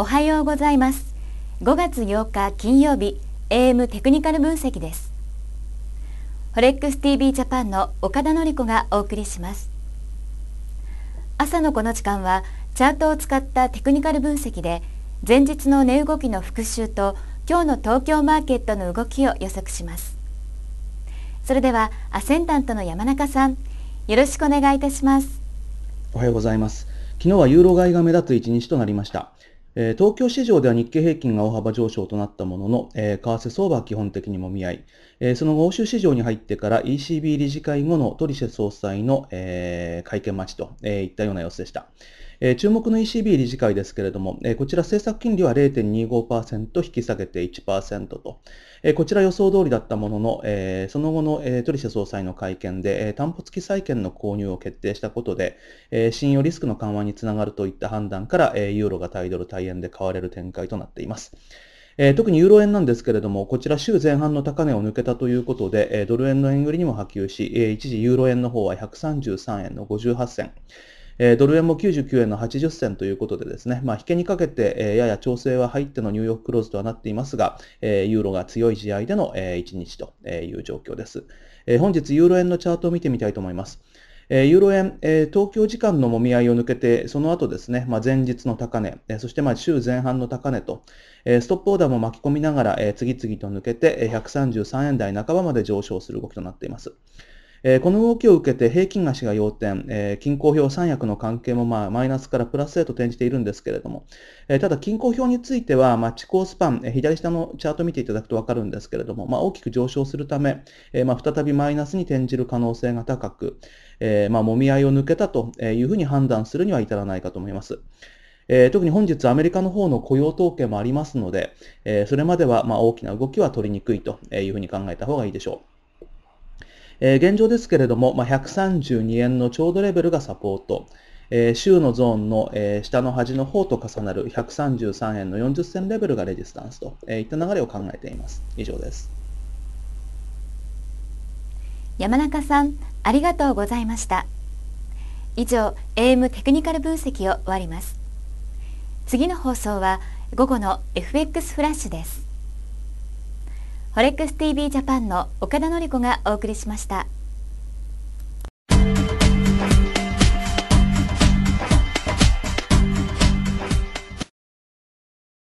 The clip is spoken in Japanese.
おはようございます5月8日金曜日 AM テクニカル分析ですフォレックス TV ジャパンの岡田典子がお送りします朝のこの時間はチャートを使ったテクニカル分析で前日の値動きの復習と今日の東京マーケットの動きを予測しますそれではアセンダントの山中さんよろしくお願いいたしますおはようございます昨日はユーロ買いが目立つ一日となりましたえ東京市場では日経平均が大幅上昇となったものの、え為替相場は基本的にもみ合い、えその後欧州市場に入ってから ECB 理事会後のトリシェ総裁の、え会見待ちと、えいったような様子でした。えー、注目の ECB 理事会ですけれども、えー、こちら政策金利は0.25%引き下げて1%と、えー、こちら予想通りだったものの、えー、その後の、えー、トリシェ総裁の会見で、えー、担保付き債券の購入を決定したことで、えー、信用リスクの緩和につながるといった判断から、えー、ユーロが対ドル対円で買われる展開となっています。え特にユーロ円なんですけれども、こちら週前半の高値を抜けたということで、えドル円の円売りにも波及し、え一時ユーロ円の方は133円の58銭。えドル円も99円の80銭ということでですね、まあ、引けにかけて、えやや調整は入ってのニューヨーククローズとはなっていますが、えユーロが強い試合での、え1日という状況です。え本日、ユーロ円のチャートを見てみたいと思います。ユーロ円、東京時間のもみ合いを抜けて、その後ですね、まあ、前日の高値、そしてま週前半の高値と、ストップオーダーも巻き込みながら、次々と抜けて、133円台半ばまで上昇する動きとなっています。えこの動きを受けて平均足が要点、え均衡表三役の関係もまあマイナスからプラスへと転じているんですけれども、えただ均衡表については、まあ、地高スパン、え左下のチャート見ていただくとわかるんですけれども、まあ、大きく上昇するため、えまあ再びマイナスに転じる可能性が高く、えまあ揉み合いを抜けたというふうに判断するには至らないかと思います。え特に本日アメリカの方の雇用統計もありますので、えそれまではまあ大きな動きは取りにくいというふうに考えた方がいいでしょう。えー、現状ですけれども、まあ、132円のちょうどレベルがサポート。えー、週のゾーンの、えー、下の端の方と重なる133円の40銭レベルがレジスタンスと、えー、いった流れを考えています。以上です。山中さん、ありがとうございました。以上、AM テクニカル分析を終わります。次の放送は午後の FX フラッシュです。フォレックス TV ジャパンの岡田典子がお送りしました。